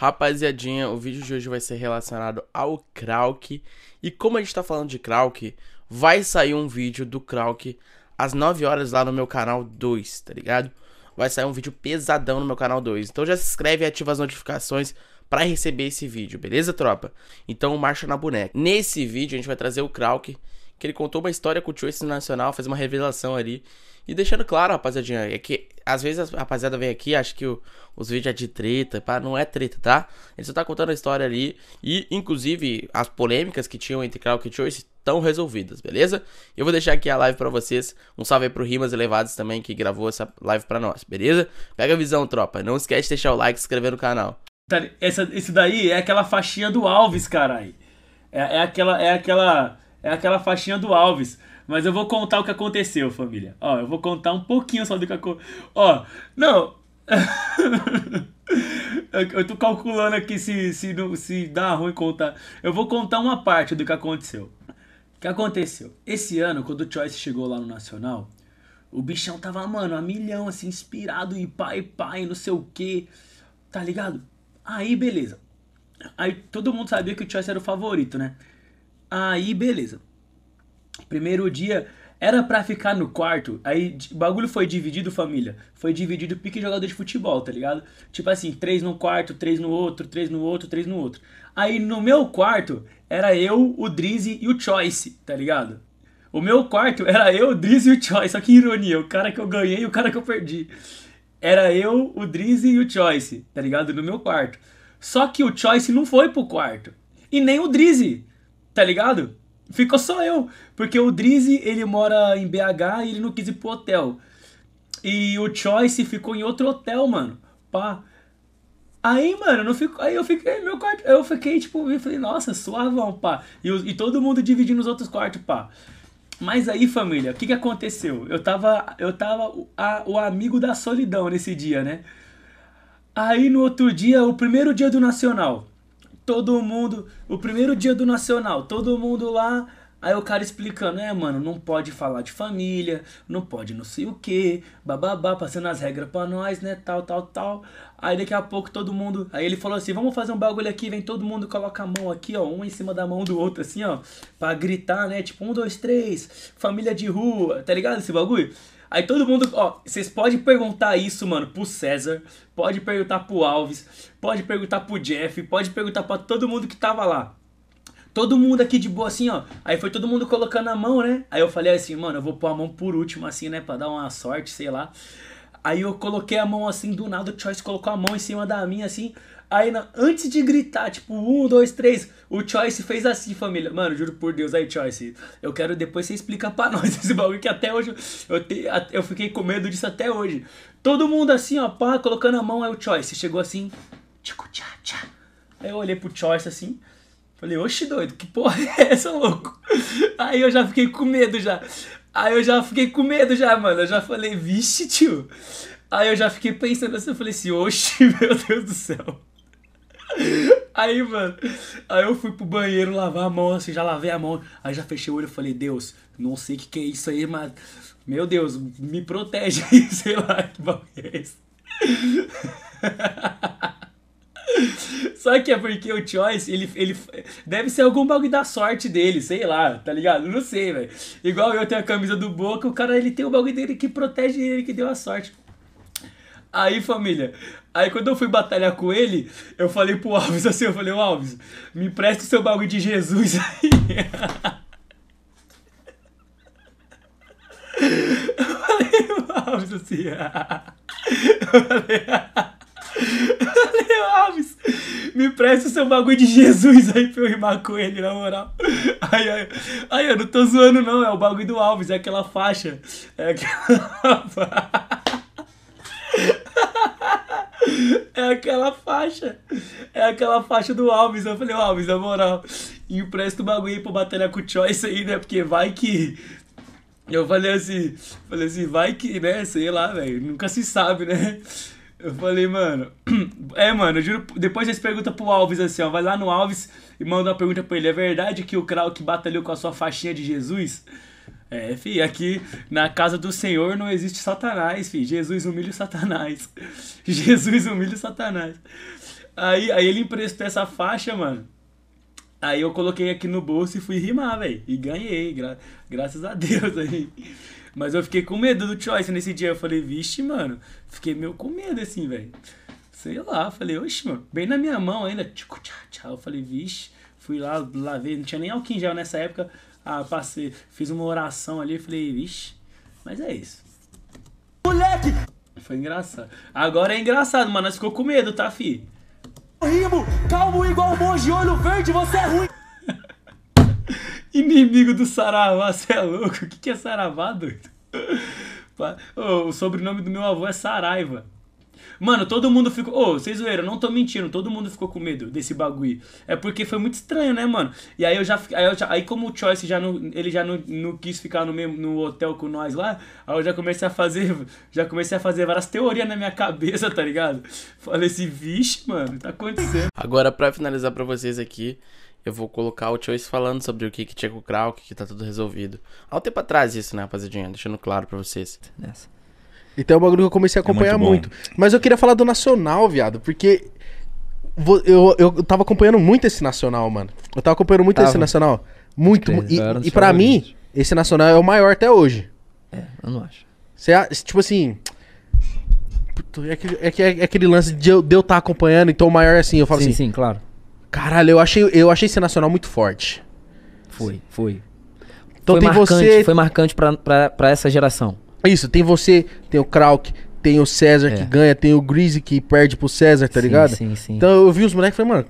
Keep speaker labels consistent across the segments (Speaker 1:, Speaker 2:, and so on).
Speaker 1: Rapaziadinha, o vídeo de hoje vai ser relacionado ao Krauk. E como a gente tá falando de Krauk, vai sair um vídeo do Krauk às 9 horas lá no meu canal 2, tá ligado? Vai sair um vídeo pesadão no meu canal 2. Então já se inscreve e ativa as notificações para receber esse vídeo, beleza, tropa? Então marcha na boneca. Nesse vídeo a gente vai trazer o Krauk que ele contou uma história com o Choice Nacional, fez uma revelação ali. E deixando claro, rapaziadinha, é que às vezes a rapaziada vem aqui, acha que o, os vídeos é de treta, pá, não é treta, tá? Ele só tá contando a história ali. E, inclusive, as polêmicas que tinham entre Krauk e Choice estão resolvidas, beleza? Eu vou deixar aqui a live para vocês. Um salve aí pro Rimas Elevados também, que gravou essa live para nós, beleza? Pega a visão, tropa. Não esquece de deixar o like e se inscrever no canal.
Speaker 2: Tá essa, esse daí é aquela faixinha do Alves, carai. É, é aquela. É aquela é aquela faixinha do Alves. Mas eu vou contar o que aconteceu, família. Ó, eu vou contar um pouquinho só do que aconteceu. Ó, não. eu tô calculando aqui se, se, se dá ruim contar. Eu vou contar uma parte do que aconteceu. O que aconteceu? Esse ano, quando o Choice chegou lá no Nacional, o bichão tava, mano, a milhão, assim, inspirado e pai, pai, não sei o que. Tá ligado? Aí, beleza. Aí todo mundo sabia que o Choice era o favorito, né? Aí, beleza. Primeiro dia era para ficar no quarto, aí bagulho foi dividido, família. Foi dividido pique jogador de futebol, tá ligado? Tipo assim, três no quarto, três no outro, três no outro, três no outro. Aí no meu quarto era eu, o Drizzy e o Choice, tá ligado? O meu quarto era eu, o Drizzy e o Choice. Só que ironia, o cara que eu ganhei e o cara que eu perdi. Era eu, o Drizzy e o Choice, tá ligado? No meu quarto. Só que o Choice não foi pro quarto. E nem o Drizzy. Tá ligado? Ficou só eu. Porque o Drizzy, ele mora em BH e ele não quis ir pro hotel. E o Choice ficou em outro hotel, mano. Pá. Aí, mano, não fico, aí eu fiquei, meu quarto, eu fiquei, tipo, eu falei, nossa, suavão, pá. E, e todo mundo dividindo os outros quartos, pá. Mas aí, família, o que que aconteceu? Eu tava, eu tava a, o amigo da solidão nesse dia, né? Aí, no outro dia, o primeiro dia do Nacional, todo mundo. O primeiro dia do Nacional, todo mundo lá. Aí o cara explicando, é, mano, não pode falar de família, não pode não sei o que, bababá, passando as regras pra nós, né, tal, tal, tal. Aí daqui a pouco todo mundo. Aí ele falou assim: vamos fazer um bagulho aqui, vem todo mundo, coloca a mão aqui, ó, um em cima da mão do outro, assim, ó, pra gritar, né, tipo, um, dois, três, família de rua, tá ligado esse bagulho? Aí todo mundo, ó, vocês podem perguntar isso, mano, pro César, pode perguntar pro Alves, pode perguntar pro Jeff, pode perguntar pra todo mundo que tava lá. Todo mundo aqui de boa assim, ó. Aí foi todo mundo colocando a mão, né? Aí eu falei assim, mano, eu vou pôr a mão por último assim, né, pra dar uma sorte, sei lá. Aí eu coloquei a mão assim, do nada o Choice colocou a mão em cima da minha, assim. Aí na, antes de gritar, tipo, um, dois, três, o Choice fez assim, família. Mano, juro por Deus, aí, Choice, eu quero depois você explicar pra nós esse bagulho que até hoje eu, te, eu fiquei com medo disso até hoje. Todo mundo assim, ó, pá, colocando a mão, aí o Choice chegou assim, tico, tchá, tchá. Aí eu olhei pro Choice assim, Falei, oxe, doido, que porra é essa, louco? Aí eu já fiquei com medo já. Aí eu já fiquei com medo já, mano. Eu já falei, vixe, tio. Aí eu já fiquei pensando assim, eu falei assim, oxe, meu Deus do céu. Aí, mano, aí eu fui pro banheiro lavar a mão, assim, já lavei a mão. Aí já fechei o olho e falei, Deus, não sei o que, que é isso aí, mas. Meu Deus, me protege aí, sei lá que bagulho é esse. Só que é porque o Choice, ele, ele deve ser algum bagulho da sorte dele, sei lá, tá ligado? Não sei, velho. Igual eu tenho a camisa do Boca, o cara ele tem o bagulho dele que protege ele, que deu a sorte. Aí, família, aí quando eu fui batalhar com ele, eu falei pro Alves assim, eu falei, Alves, me empresta o seu bagulho de Jesus aí. Eu falei Alves assim, eu falei, eu falei, Alves, me presta o seu bagulho de Jesus aí pra eu rimar com ele, na moral. Aí, aí, aí, eu não tô zoando, não. É o bagulho do Alves, é aquela faixa. É aquela. É aquela faixa. É aquela faixa do Alves. Eu falei, Alves, na moral, empresta o bagulho aí pra batalha com o Choice aí, né? Porque vai que. Eu falei assim, falei assim, vai que, né? Sei lá, velho. Nunca se sabe, né? Eu falei, mano. É, mano, eu juro. Depois vocês perguntam pro Alves assim, ó. Vai lá no Alves e manda uma pergunta pra ele. É verdade que o Krauk batalhou com a sua faixinha de Jesus? É, fi, aqui na casa do Senhor não existe Satanás, fi. Jesus humilha o Satanás. Jesus humilha o Satanás. Aí, aí ele emprestou essa faixa, mano. Aí eu coloquei aqui no bolso e fui rimar, velho. E ganhei, gra graças a Deus aí. Mas eu fiquei com medo do Choice nesse dia. Eu falei, vixe, mano. Fiquei meio com medo assim, velho. Sei lá, falei, oxe, mano, bem na minha mão ainda. Tchau, tchau. Eu falei, vixe. Fui lá, lavei, não tinha nem álcool em gel nessa época. Ah, passei, fiz uma oração ali, falei, vixe. Mas é isso. Moleque! Foi engraçado. Agora é engraçado, mano. Nós ficou com medo, tá, fi? Rimo, calmo igual monge, olho verde, você é ruim. Inimigo do Saravá, você é louco? O que, que é Saravá, doido? Oh, o sobrenome do meu avô é Saraiva. Mano, todo mundo ficou. Ô, oh, vocês zoeiram, não tô mentindo, todo mundo ficou com medo desse bagulho. É porque foi muito estranho, né, mano? E aí eu já. Aí, eu já, aí como o Choice já não, ele já não, não quis ficar no, mesmo, no hotel com nós lá, aí eu já comecei a fazer. Já comecei a fazer várias teorias na minha cabeça, tá ligado? Falei assim, vixe, mano, tá acontecendo.
Speaker 1: Agora, pra finalizar pra vocês aqui, eu vou colocar o Choice falando sobre o que que tinha com o Krauk, que tá tudo resolvido. Há um tempo atrás isso, né, rapaziadinha? Deixando claro pra vocês. Nessa.
Speaker 3: Então é um bagulho que eu comecei a acompanhar é muito, muito, Mas eu queria falar do Nacional, viado, porque eu, eu tava acompanhando muito esse Nacional, mano. Eu tava acompanhando muito tava. esse Nacional. Muito. E, e para mim, esse Nacional é o maior até hoje. É, eu não acho. Você, tipo assim... É, que, é, que, é aquele lance de eu estar tá acompanhando, então o maior é assim, eu falo sim, assim... Sim, sim, claro. Caralho, eu achei, eu achei esse nacional muito forte.
Speaker 4: Foi, foi.
Speaker 3: Então foi tem marcante, você.
Speaker 4: Foi marcante pra, pra, pra essa geração.
Speaker 3: Isso, tem você, tem o Krauk, tem o César é. que ganha, tem o Greasy que perde pro César, tá sim, ligado? Sim, sim. Então eu vi os moleques e falei, mano,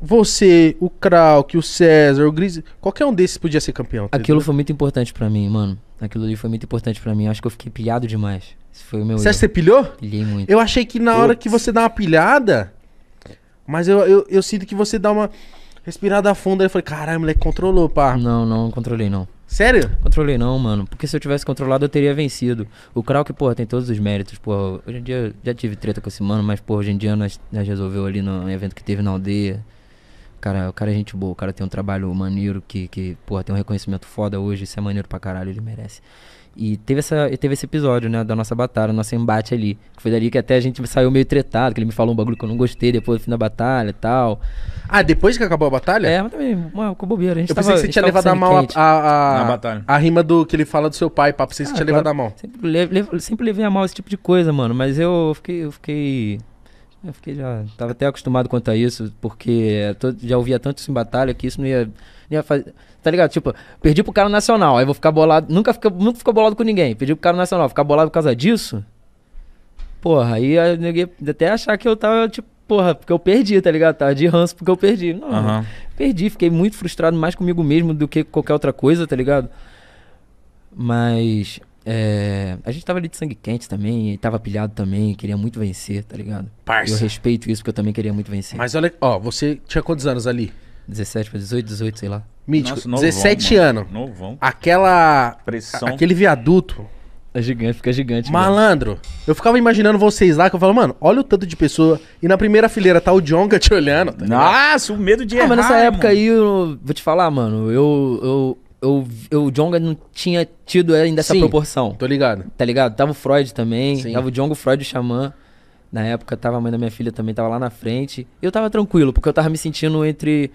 Speaker 3: você, o Krauk, o César, o Greasy, qualquer um desses podia ser campeão. Tá Aquilo
Speaker 4: foi muito importante para mim, mano. Aquilo ali foi muito importante para mim. Eu acho que eu fiquei pilhado demais. Esse foi o meu. Você Acha que você pilhou? Pilhei muito. Eu
Speaker 3: achei que na Putz. hora que você dá uma pilhada, mas eu, eu, eu sinto que você dá uma respirada funda. e eu falei, caralho, moleque, controlou, pá. Não, não, controlei não.
Speaker 4: Sério? Controlei não, mano. Porque se eu tivesse controlado, eu teria vencido. O Krauk, porra, tem todos os méritos, porra. Hoje em dia, já tive treta com esse mano, mas, porra, hoje em dia nós, nós resolveu ali no evento que teve na aldeia. Cara, o cara é gente boa, o cara tem um trabalho maneiro, que, que porra, tem um reconhecimento foda hoje, isso é maneiro pra caralho, ele merece. E teve, essa, teve esse episódio, né, da nossa batalha, nosso embate ali. Foi dali que até a gente saiu meio tretado, que ele me falou um bagulho que eu não gostei depois do fim da batalha
Speaker 3: e tal. Ah, depois que acabou a batalha? É, mas
Speaker 4: também, uma, com bobeira. A gente eu pensei tava, que você tinha levado a mão
Speaker 3: a, a, a, a, rima do que ele fala do seu pai, papo, você ah, tinha claro, levado a mão
Speaker 4: Sempre, sempre levei a mal esse tipo de coisa, mano, mas eu fiquei, eu fiquei eu fiquei já. Tava até acostumado quanto a isso, porque tô, já ouvia tanto isso em batalha que isso não ia. Não ia fazer, tá ligado? Tipo, perdi pro cara nacional, aí vou ficar bolado. Nunca fica, nunca fica bolado com ninguém. Perdi pro cara nacional, ficar bolado por causa disso. Porra, aí eu neguei até achar que eu tava, tipo, porra, porque eu perdi, tá ligado? Tava de ranço porque eu perdi. Não, uhum. perdi, fiquei muito frustrado mais comigo mesmo do que qualquer outra coisa, tá ligado? Mas é, a gente tava ali de sangue quente também, tava pilhado também, queria muito vencer, tá ligado? Parça. Eu respeito isso porque eu também queria muito vencer. Mas
Speaker 3: olha, ó, você tinha quantos anos ali? 17 pra 18, 18, sei lá. Mítico, Nossa, novão, 17 anos. Novão. Aquela. Pressão. Aquele viaduto. É gigante, fica gigante. Malandro, mano. eu ficava imaginando vocês lá, que eu falo, mano, olha o tanto de pessoa. E na primeira fileira tá o Jonga te olhando. Tá Nossa, o medo de
Speaker 2: ah, errar. Ah, mas nessa época
Speaker 3: aí, eu, vou te falar, mano, eu, eu
Speaker 4: eu, eu, o Jonga não tinha tido ainda essa Sim, proporção. Tô ligado. Tá ligado? Tava o Freud também, Sim. tava o Jonga, o Freud, o Xamã. Na época tava a mãe da minha filha também, tava lá na frente. Eu tava tranquilo, porque eu tava me sentindo entre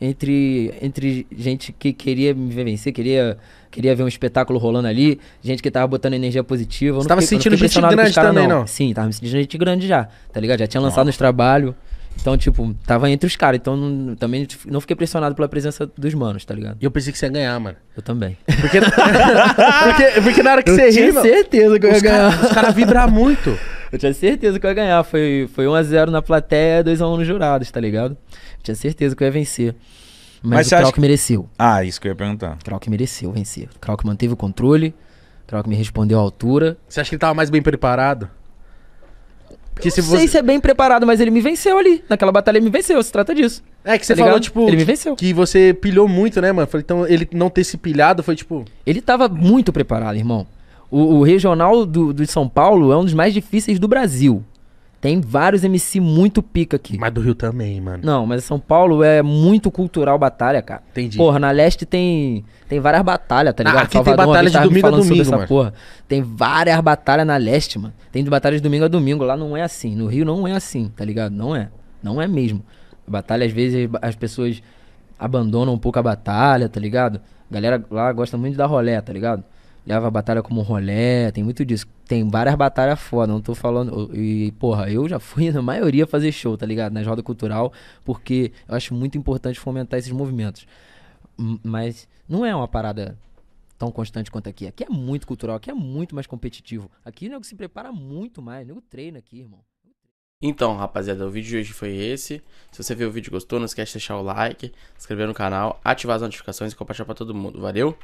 Speaker 4: entre entre gente que queria me vencer, queria queria ver um espetáculo rolando ali, gente que tava botando energia positiva. Eu não tava fiquei, sentindo não gente grande também, não. não. Sim, tava me sentindo gente grande já, tá ligado? Já tinha lançado Nossa. os trabalhos. Então, tipo, tava entre os caras. Então, não, também não fiquei pressionado pela presença dos manos, tá ligado? E eu pensei que você ia ganhar, mano. Eu também. Porque,
Speaker 3: porque, porque na hora que eu você ri... Eu tinha certeza que eu ia ganhar. os caras vibram muito.
Speaker 4: Eu tinha certeza que eu ia ganhar. Foi, foi 1x0 na plateia, 2x1 nos jurados, tá ligado? Eu tinha certeza que eu ia vencer. Mas, Mas o Krauk que mereceu. Ah, isso que eu ia perguntar. Krauk mereceu vencer. Krauk manteve o controle. o Krauk me respondeu à altura.
Speaker 3: Você acha que ele tava mais bem preparado? Porque eu se você... sei
Speaker 4: é bem preparado, mas ele me venceu ali. Naquela batalha ele me
Speaker 3: venceu, se trata disso. É que você tá falou, tipo. Ele me venceu. Que você pilhou muito, né, mano? Falei, então ele não ter se pilhado foi tipo. Ele tava muito preparado, irmão. O, o regional do, do São Paulo
Speaker 4: é um dos mais difíceis do Brasil. Tem vários MC muito pica aqui. Mas do Rio também, mano. Não, mas São Paulo é muito cultural batalha, cara. Entendi. Porra, na Leste tem, tem várias batalhas, tá ah, ligado? Ah, aqui Salvador, tem batalha de domingo a domingo, mano. Porra. Tem várias batalhas na Leste, mano. Tem de batalha de domingo a domingo. Lá não é assim. No Rio não é assim, tá ligado? Não é. Não é mesmo. Batalha, às vezes, as pessoas abandonam um pouco a batalha, tá ligado? A galera lá gosta muito da rolé, tá ligado? leva a batalha como rolé, tem muito disso. Tem várias batalhas foda, não tô falando. E, porra, eu já fui na maioria fazer show, tá ligado? Na roda cultural, porque eu acho muito importante fomentar esses movimentos. Mas não é uma parada tão constante quanto aqui. Aqui é muito cultural, aqui é muito mais competitivo. Aqui o nego se prepara muito mais, o nego treina aqui, irmão.
Speaker 1: Então, rapaziada, o vídeo de hoje foi esse. Se você viu o vídeo e gostou, não esquece de deixar o like, se inscrever no canal, ativar as notificações e compartilhar pra todo mundo. Valeu!